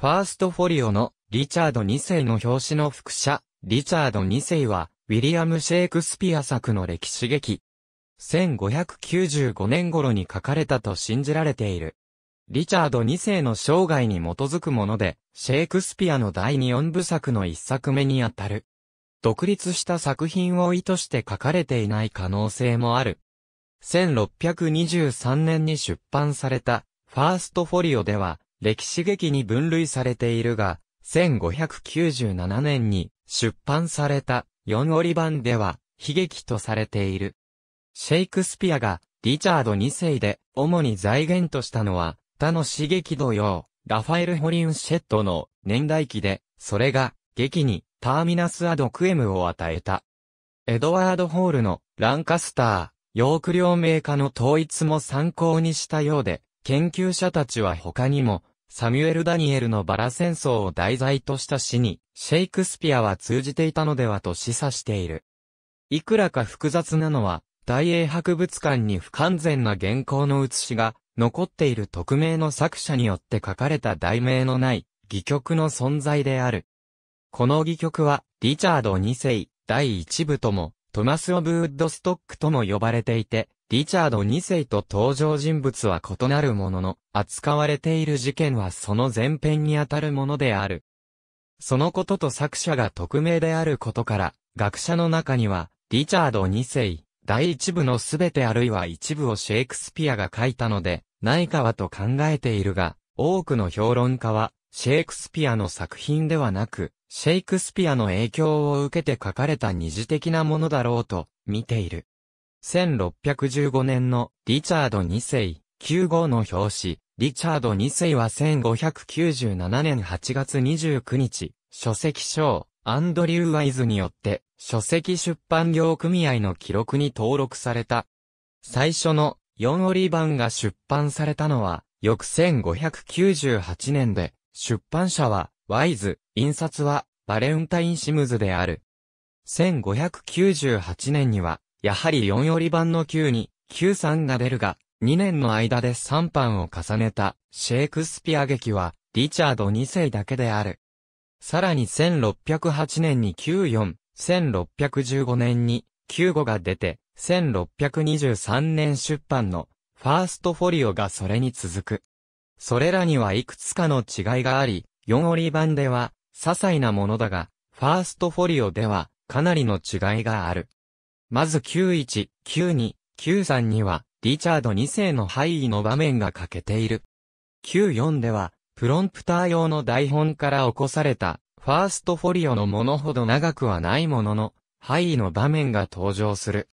ファーストフォリオのリチャード2世の表紙の副写、リチャード2世は、ウィリアム・シェイクスピア作の歴史劇。1595年頃に書かれたと信じられている。リチャード2世の生涯に基づくもので、シェイクスピアの第4部作の1作目にあたる。独立した作品を意図して書かれていない可能性もある。1623年に出版された、ファーストフォリオでは、歴史劇に分類されているが、1597年に出版された4折版では悲劇とされている。シェイクスピアがリチャード2世で主に財源としたのは他の刺激同様、ラファエル・ホリンシェットの年代記で、それが劇にターミナス・アド・クエムを与えた。エドワード・ホールのランカスター、ヨーク両名家の統一も参考にしたようで、研究者たちは他にもサミュエル・ダニエルのバラ戦争を題材とした詩に、シェイクスピアは通じていたのではと示唆している。いくらか複雑なのは、大英博物館に不完全な原稿の写しが残っている匿名の作者によって書かれた題名のない戯曲の存在である。この戯曲はリチャード2世第1部ともトマス・オブ・ウッドストックとも呼ばれていて、リチャード2世と登場人物は異なるものの、扱われている事件はその前編にあたるものである。そのことと作者が匿名であることから、学者の中には、リチャード2世、第一部のすべてあるいは一部をシェイクスピアが書いたので、ないかはと考えているが、多くの評論家は、シェイクスピアの作品ではなく、シェイクスピアの影響を受けて書かれた二次的なものだろうと、見ている。1615年のリチャード2世、9号の表紙、リチャード2世は1597年8月29日、書籍賞、アンドリュー・ワイズによって、書籍出版業組合の記録に登録された。最初の4折版が出版されたのは、翌1598年で、出版社は、ワイズ、印刷は、バレンタイン・シムズである。1598年には、やはり4より版の9に、93が出るが、2年の間で3版を重ねた、シェイクスピア劇は、リチャード2世だけである。さらに1608年に94、1615年に95が出て、1623年出版のファーストフォリオがそれに続く。それらにはいくつかの違いがあり、4折版では、些細なものだが、ファーストフォリオでは、かなりの違いがある。まず91、92、93には、リチャード2世の敗位の場面が欠けている。94では、プロンプター用の台本から起こされた、ファーストフォリオのものほど長くはないものの、敗位の場面が登場する。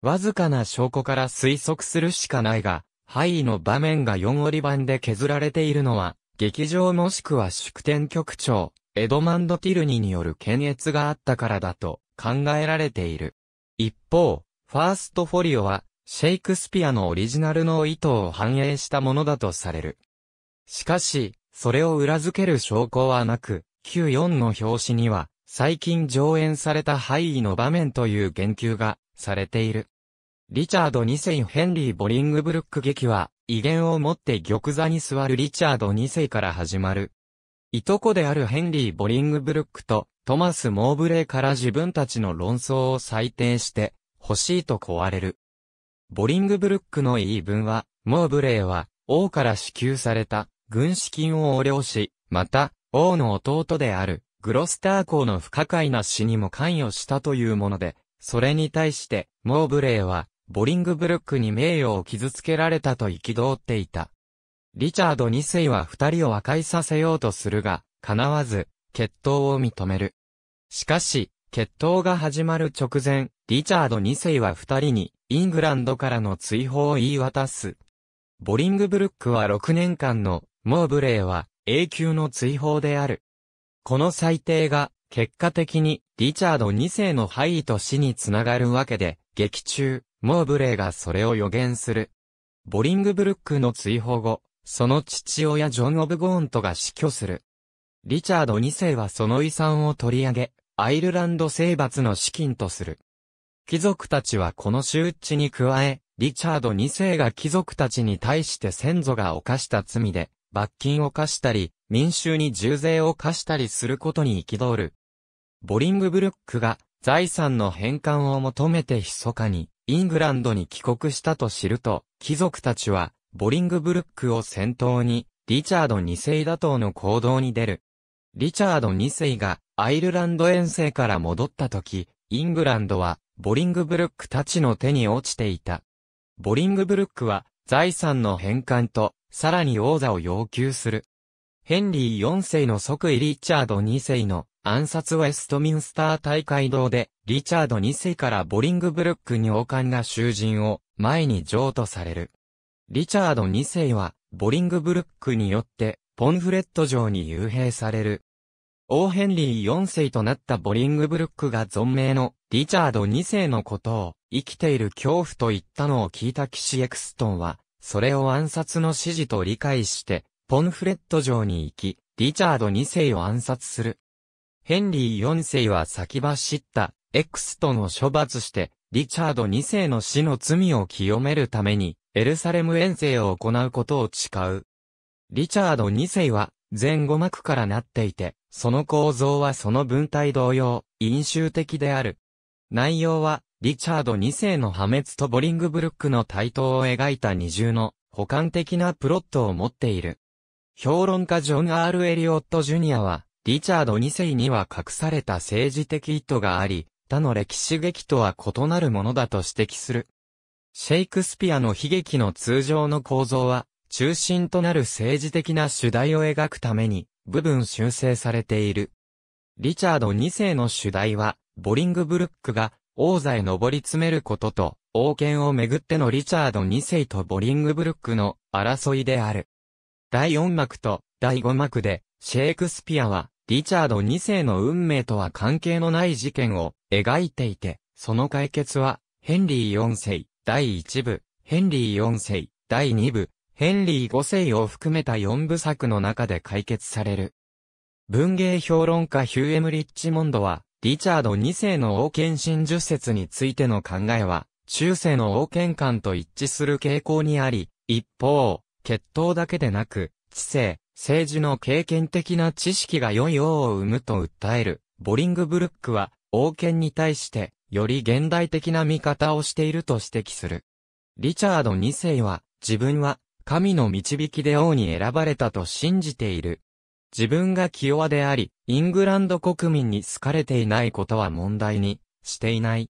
わずかな証拠から推測するしかないが、敗位の場面が4折版で削られているのは、劇場もしくは祝典局長、エドマンド・ティルニによる検閲があったからだと考えられている。一方、ファーストフォリオは、シェイクスピアのオリジナルの意図を反映したものだとされる。しかし、それを裏付ける証拠はなく、Q4 の表紙には、最近上演された範囲の場面という言及がされている。リチャード2世ヘンリー・ボリングブルック劇は、威厳を持って玉座に座るリチャード2世から始まる。いとこであるヘンリー・ボリングブルックと、トマス・モーブレーから自分たちの論争を採点して欲しいと壊れる。ボリングブルックの言い分は、モーブレーは王から支給された軍資金を横領し、また王の弟であるグロスター公の不可解な死にも関与したというもので、それに対してモーブレーはボリングブルックに名誉を傷つけられたと憤っていた。リチャード2世は二人を和解させようとするが、叶わず、決闘を認める。しかし、決闘が始まる直前、リチャード2世は2人に、イングランドからの追放を言い渡す。ボリングブルックは6年間の、モーブレーは、永久の追放である。この裁定が、結果的に、リチャード2世の敗位と死につながるわけで、劇中、モーブレーがそれを予言する。ボリングブルックの追放後、その父親ジョン・オブ・ゴーントが死去する。リチャード2世はその遺産を取り上げ、アイルランド征伐の資金とする。貴族たちはこの周知に加え、リチャード2世が貴族たちに対して先祖が犯した罪で、罰金を課したり、民衆に重税を課したりすることに憤る。ボリングブルックが財産の返還を求めて密かにイングランドに帰国したと知ると、貴族たちはボリングブルックを先頭にリチャード2世打倒の行動に出る。リチャード2世がアイルランド遠征から戻った時、イングランドはボリングブルックたちの手に落ちていた。ボリングブルックは財産の返還とさらに王座を要求する。ヘンリー4世の即位リチャード2世の暗殺ウェストミンスター大会堂でリチャード2世からボリングブルックに王冠が囚人を前に譲渡される。リチャード2世はボリングブルックによってポンフレット城に幽閉される。王ヘンリー4世となったボリングブルックが存命のリチャード2世のことを生きている恐怖と言ったのを聞いた騎士エクストンは、それを暗殺の指示と理解して、ポンフレット城に行き、リチャード2世を暗殺する。ヘンリー4世は先走ったエクストンを処罰して、リチャード2世の死の罪を清めるために、エルサレム遠征を行うことを誓う。リチャード2世は、前後膜からなっていて、その構造はその文体同様、飲酒的である。内容は、リチャード2世の破滅とボリングブルックの台頭を描いた二重の、補完的なプロットを持っている。評論家ジョン・アール・エリオット・ジュニアは、リチャード2世には隠された政治的意図があり、他の歴史劇とは異なるものだと指摘する。シェイクスピアの悲劇の通常の構造は、中心となる政治的な主題を描くために、部分修正されている。リチャード2世の主題は、ボリングブルックが王座へ上り詰めることと、王権をめぐってのリチャード2世とボリングブルックの争いである。第4幕と第5幕で、シェイクスピアは、リチャード2世の運命とは関係のない事件を描いていて、その解決は、ヘンリー4世、第1部、ヘンリー4世、第2部、ヘンリー五世を含めた四部作の中で解決される。文芸評論家ヒューエム・リッチモンドは、リチャード二世の王権真珠説についての考えは、中世の王権観と一致する傾向にあり、一方、血統だけでなく、知性、政治の経験的な知識が良い王を生むと訴える、ボリングブルックは、王権に対して、より現代的な見方をしていると指摘する。リチャード二世は、自分は、神の導きで王に選ばれたと信じている。自分が清和であり、イングランド国民に好かれていないことは問題にしていない。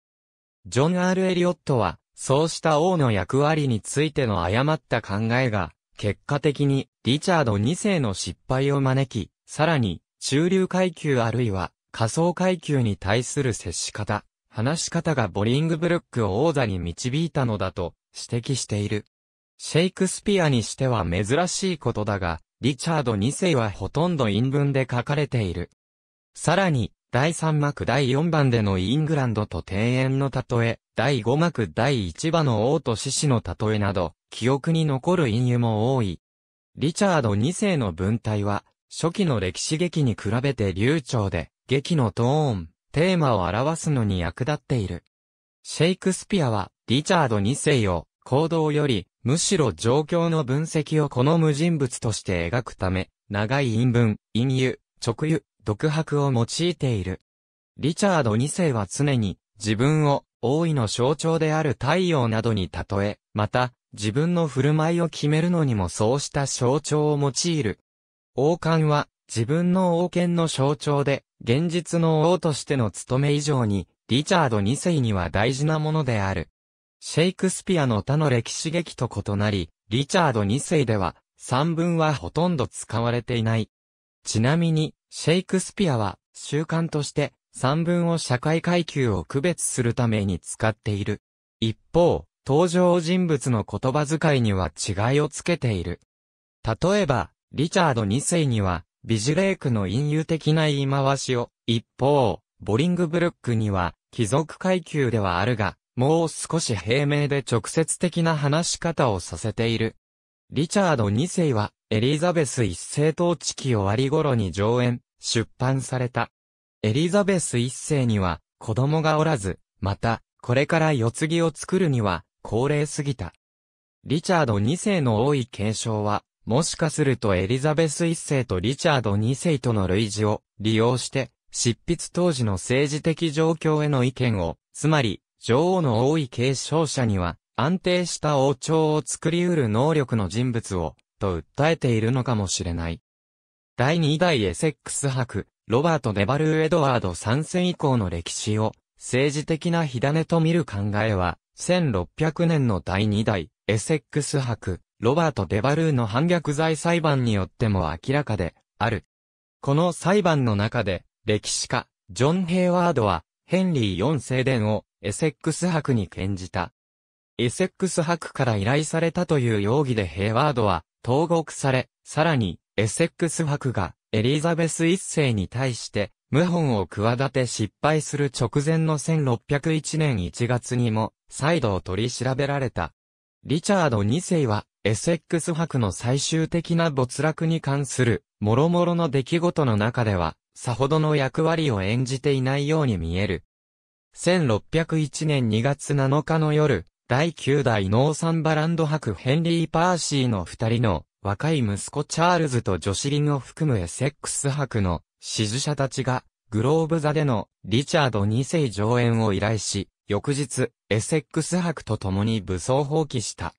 ジョン・アール・エリオットは、そうした王の役割についての誤った考えが、結果的にリチャード2世の失敗を招き、さらに中流階級あるいは仮想階級に対する接し方、話し方がボリングブルックを王座に導いたのだと指摘している。シェイクスピアにしては珍しいことだが、リチャード2世はほとんど陰文で書かれている。さらに、第3幕第4番でのイングランドと庭園の例え、第5幕第1番の王と獅子の例えなど、記憶に残る隠喩も多い。リチャード2世の文体は、初期の歴史劇に比べて流暢で、劇のトーン、テーマを表すのに役立っている。シェイクスピアは、リチャード2世を、行動より、むしろ状況の分析を好む人物として描くため、長い陰文、陰油、直油、独白を用いている。リチャード2世は常に自分を王位の象徴である太陽などに例え、また自分の振る舞いを決めるのにもそうした象徴を用いる。王冠は自分の王権の象徴で、現実の王としての務め以上に、リチャード2世には大事なものである。シェイクスピアの他の歴史劇と異なり、リチャード2世では、三文はほとんど使われていない。ちなみに、シェイクスピアは、習慣として、三文を社会階級を区別するために使っている。一方、登場人物の言葉遣いには違いをつけている。例えば、リチャード2世には、ビジュレークの隠喩的な言い回しを、一方、ボリングブルックには、貴族階級ではあるが、もう少し平明で直接的な話し方をさせている。リチャード2世は、エリザベス1世統治期終わり頃に上演、出版された。エリザベス1世には、子供がおらず、また、これから世継ぎを作るには、高齢すぎた。リチャード2世の多い継承は、もしかするとエリザベス1世とリチャード2世との類似を利用して、執筆当時の政治的状況への意見を、つまり、女王の多い継承者には、安定した王朝を作り得る能力の人物を、と訴えているのかもしれない。第2代エセックス博、ロバート・デバルー・エドワード参世以降の歴史を、政治的な火種と見る考えは、1600年の第2代、エセックス博、ロバート・デバルーの反逆罪裁判によっても明らかで、ある。この裁判の中で、歴史家、ジョン・ヘイワードは、ヘンリー4世伝を、エセックス博に転じた。エセックス博から依頼されたという容疑でヘイワードは投獄され、さらにエセックス博がエリザベス一世に対して謀反を企て失敗する直前の1601年1月にも再度取り調べられた。リチャード二世はエセックス博の最終的な没落に関する諸々の出来事の中ではさほどの役割を演じていないように見える。1601年2月7日の夜、第9代ノーサンバランド博ヘンリー・パーシーの二人の若い息子チャールズと女子リンを含むエセックス博の支持者たちがグローブ座でのリチャード2世上演を依頼し、翌日、エセックス博と共に武装放棄した。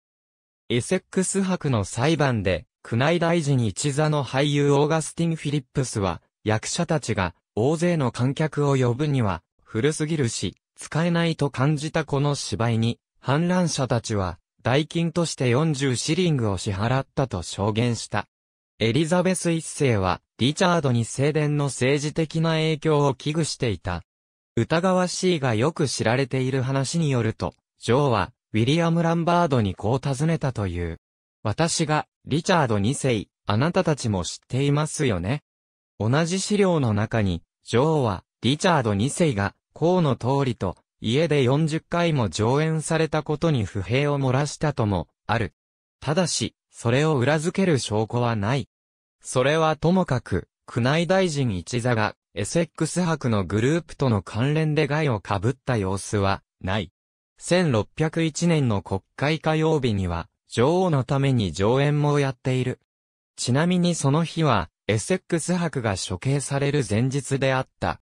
エセックス博の裁判で、宮内大臣一座の俳優オーガスティン・フィリップスは、役者たちが大勢の観客を呼ぶには、古すぎるし、使えないと感じたこの芝居に、反乱者たちは、代金として40シリングを支払ったと証言した。エリザベス一世は、リチャードに正殿の政治的な影響を危惧していた。疑わしいがよく知られている話によると、ジョーは、ウィリアム・ランバードにこう尋ねたという。私が、リチャード2世、あなたたちも知っていますよね。同じ資料の中に、ジョーは、リチャード2世が、公の通りと、家で40回も上演されたことに不平を漏らしたとも、ある。ただし、それを裏付ける証拠はない。それはともかく、宮内大臣一座が、エセックス博のグループとの関連で害を被った様子は、ない。1601年の国会火曜日には、女王のために上演もやっている。ちなみにその日は、エセックス博が処刑される前日であった。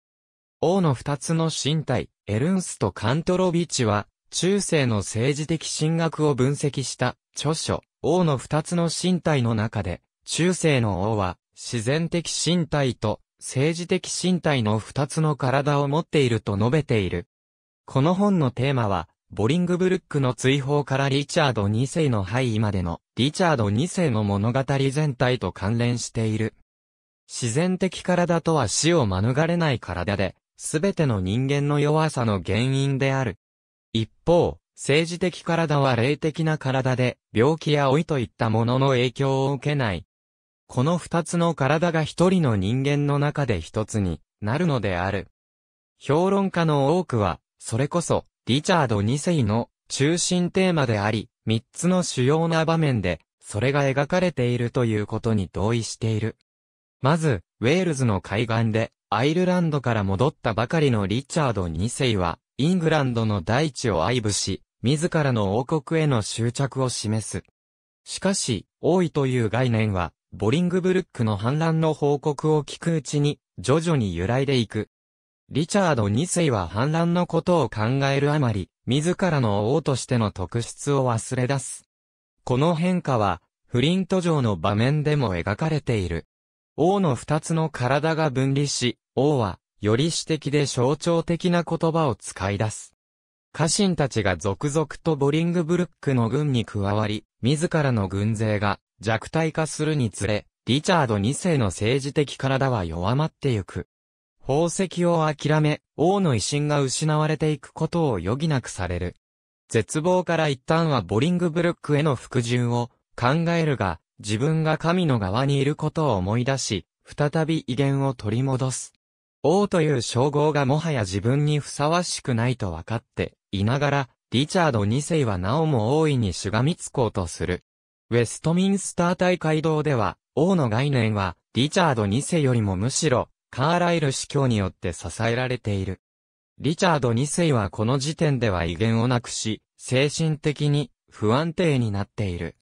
王の二つの身体、エルンスとカントロビッチは、中世の政治的進学を分析した著書、王の二つの身体の中で、中世の王は、自然的身体と政治的身体の二つの体を持っていると述べている。この本のテーマは、ボリングブルックの追放からリチャード2世の敗位までの、リチャード2世の物語全体と関連している。自然的体とは死を免れない体で、すべての人間の弱さの原因である。一方、政治的体は霊的な体で、病気や老いといったものの影響を受けない。この二つの体が一人の人間の中で一つになるのである。評論家の多くは、それこそ、リチャード2世の中心テーマであり、三つの主要な場面で、それが描かれているということに同意している。まず、ウェールズの海岸で、アイルランドから戻ったばかりのリチャード2世は、イングランドの大地を愛撫し、自らの王国への執着を示す。しかし、王位という概念は、ボリングブルックの反乱の報告を聞くうちに、徐々に揺らいでいく。リチャード2世は反乱のことを考えるあまり、自らの王としての特質を忘れ出す。この変化は、フリント城の場面でも描かれている。王の二つの体が分離し、王は、より詩的で象徴的な言葉を使い出す。家臣たちが続々とボリングブルックの軍に加わり、自らの軍勢が弱体化するにつれ、リチャード二世の政治的体は弱まってゆく。宝石を諦め、王の威信が失われていくことを余儀なくされる。絶望から一旦はボリングブルックへの服従を考えるが、自分が神の側にいることを思い出し、再び威厳を取り戻す。王という称号がもはや自分にふさわしくないと分かっていながら、リチャード2世はなおも大いにしがみつこうとする。ウェストミンスター大会堂では、王の概念は、リチャード2世よりもむしろ、カーライル司教によって支えられている。リチャード2世はこの時点では威厳をなくし、精神的に不安定になっている。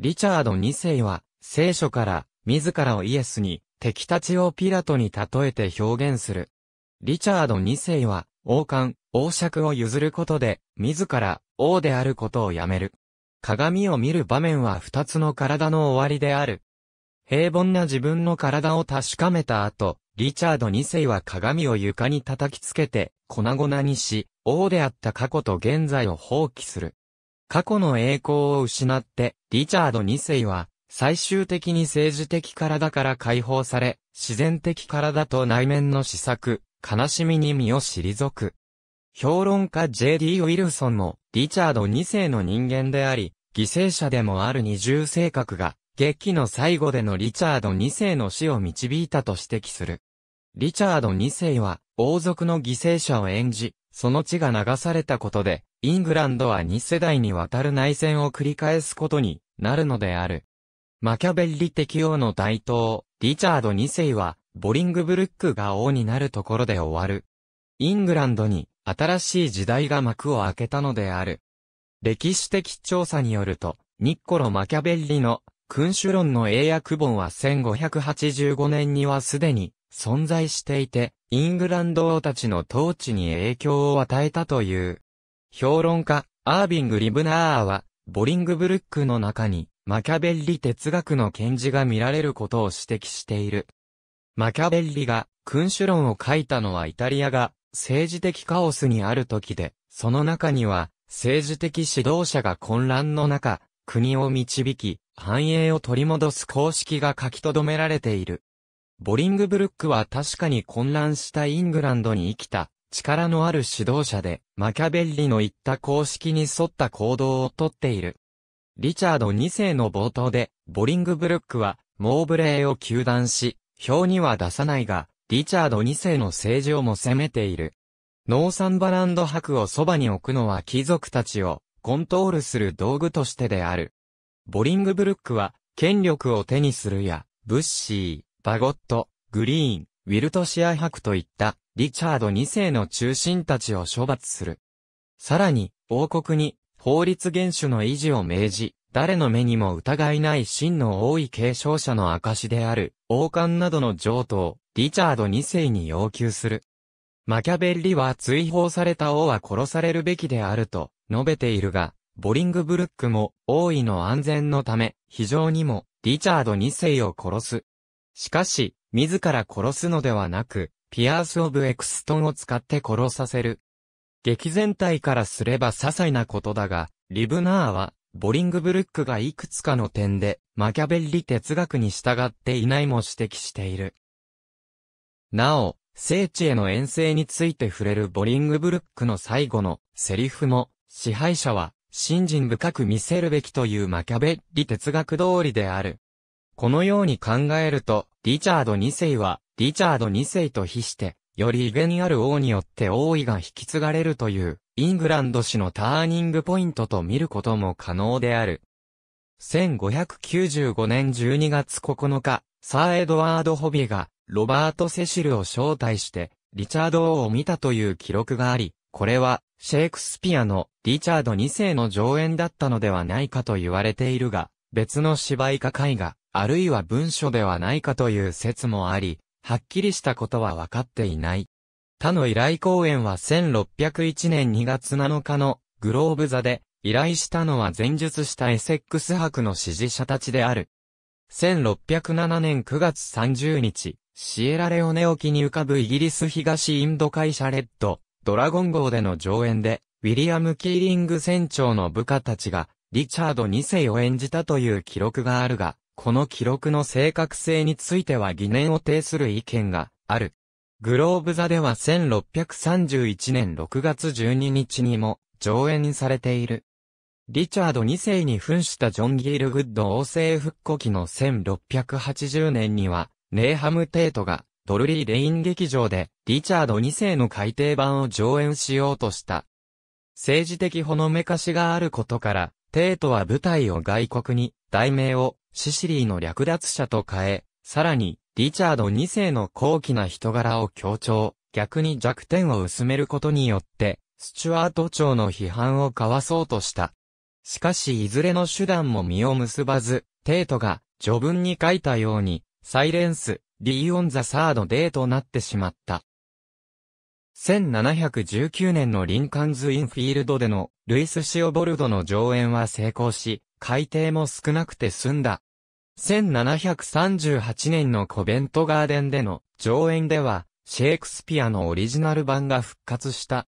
リチャード2世は、聖書から、自らをイエスに、敵たちをピラトに例えて表現する。リチャード2世は、王冠、王爵を譲ることで、自ら、王であることをやめる。鏡を見る場面は二つの体の終わりである。平凡な自分の体を確かめた後、リチャード2世は鏡を床に叩きつけて、粉々にし、王であった過去と現在を放棄する。過去の栄光を失って、リチャード2世は、最終的に政治的体から解放され、自然的体と内面の施策、悲しみに身を退く。評論家 J.D. ウィルソンも、リチャード2世の人間であり、犠牲者でもある二重性格が、劇の最後でのリチャード2世の死を導いたと指摘する。リチャード2世は、王族の犠牲者を演じ、その血が流されたことで、イングランドは2世代にわたる内戦を繰り返すことになるのである。マキャベッリ的王の大統、リチャード2世は、ボリングブルックが王になるところで終わる。イングランドに新しい時代が幕を開けたのである。歴史的調査によると、ニッコロ・マキャベッリの君主論の英訳本は1585年にはすでに存在していて、イングランド王たちの統治に影響を与えたという。評論家、アービング・リブナーは、ボリングブルックの中に、マキャベッリ哲学の検示が見られることを指摘している。マキャベッリが、君主論を書いたのはイタリアが、政治的カオスにある時で、その中には、政治的指導者が混乱の中、国を導き、繁栄を取り戻す公式が書き留められている。ボリングブルックは確かに混乱したイングランドに生きた力のある指導者で、マキャベッリの言った公式に沿った行動をとっている。リチャード2世の冒頭で、ボリングブルックは、モーブレーを求断し、表には出さないが、リチャード2世の政治をも責めている。ノーサンバランド博をそばに置くのは貴族たちをコントロールする道具としてである。ボリングブルックは、権力を手にするや、ブッシー、バゴット、グリーン、ウィルトシア博といった、リチャード2世の中心たちを処罰する。さらに、王国に、法律厳守の維持を命じ、誰の目にも疑いない真の多い継承者の証である、王冠などの譲渡を、リチャード2世に要求する。マキャベリは追放された王は殺されるべきであると述べているが、ボリングブルックも王位の安全のため、非常にもリチャード2世を殺す。しかし、自ら殺すのではなく、ピアース・オブ・エクストンを使って殺させる。劇全体からすれば些細なことだが、リブナーは、ボリングブルックがいくつかの点で、マキャベリ哲学に従っていないも指摘している。なお、聖地への遠征について触れるボリングブルックの最後のセリフも、支配者は、信心深く見せるべきというマキャベリ哲学通りである。このように考えると、リチャード2世は、リチャード2世と比して、より威厳ある王によって王位が引き継がれるという、イングランド史のターニングポイントと見ることも可能である。1595年12月9日、サー・エドワード・ホビーが、ロバート・セシルを招待して、リチャード王を見たという記録があり、これは、シェイクスピアのリチャード2世の上演だったのではないかと言われているが、別の芝居か絵画、あるいは文書ではないかという説もあり、はっきりしたことは分かっていない。他の依頼公演は1601年2月7日のグローブ座で、依頼したのは前述したエセックス博の支持者たちである。1607年9月30日、シエラレオネ沖に浮かぶイギリス東インド会社レッド、ドラゴン号での上演で、ウィリアム・キーリング船長の部下たちが、リチャード2世を演じたという記録があるが、この記録の正確性については疑念を呈する意見がある。グローブ座では1631年6月12日にも上演されている。リチャード2世に扮したジョン・ギールグッド王政復古期の1680年には、ネーハム・テートがドルリー・レイン劇場でリチャード2世の改訂版を上演しようとした。政治的ほのめかしがあることから、テートは部隊を外国に、題名をシシリーの略奪者と変え、さらに、リチャード2世の高貴な人柄を強調、逆に弱点を薄めることによって、スチュワート朝の批判をかわそうとした。しかしいずれの手段も実を結ばず、テートが序文に書いたように、サイレンス、リーオンザサードデーとなってしまった。1719年のリンカンズ・インフィールドでのルイス・シオボルドの上演は成功し、海底も少なくて済んだ。1738年のコベントガーデンでの上演では、シェイクスピアのオリジナル版が復活した。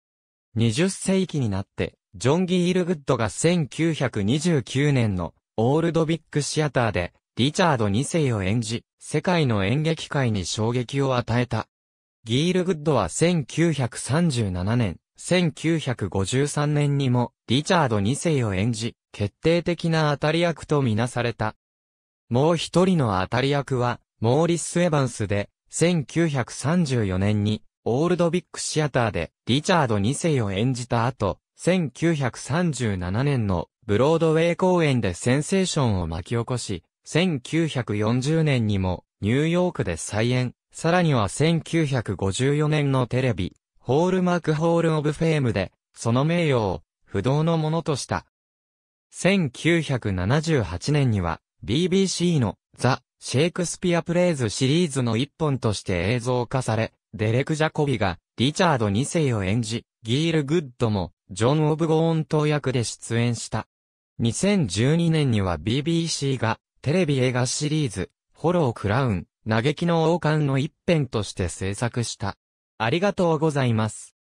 20世紀になって、ジョン・ギール・グッドが1929年のオールドビッグシアターでリチャード2世を演じ、世界の演劇界に衝撃を与えた。ギール・グッドは1937年、1953年にもリチャード2世を演じ、決定的な当たり役とみなされた。もう一人の当たり役は、モーリス・エヴァンスで、1934年に、オールドビッグシアターで、リチャード2世を演じた後、1937年の、ブロードウェイ公演でセンセーションを巻き起こし、1940年にも、ニューヨークで再演、さらには1954年のテレビ、ホールマークホールオブフェームで、その名誉を不動のものとした。1978年には BBC のザ・シェイクスピアプレイズシリーズの一本として映像化され、デレク・ジャコビがリチャード2世を演じ、ギール・グッドもジョン・オブ・ゴーン党役で出演した。2012年には BBC がテレビ映画シリーズ、ホロー・クラウン、嘆きの王冠の一編として制作した。ありがとうございます。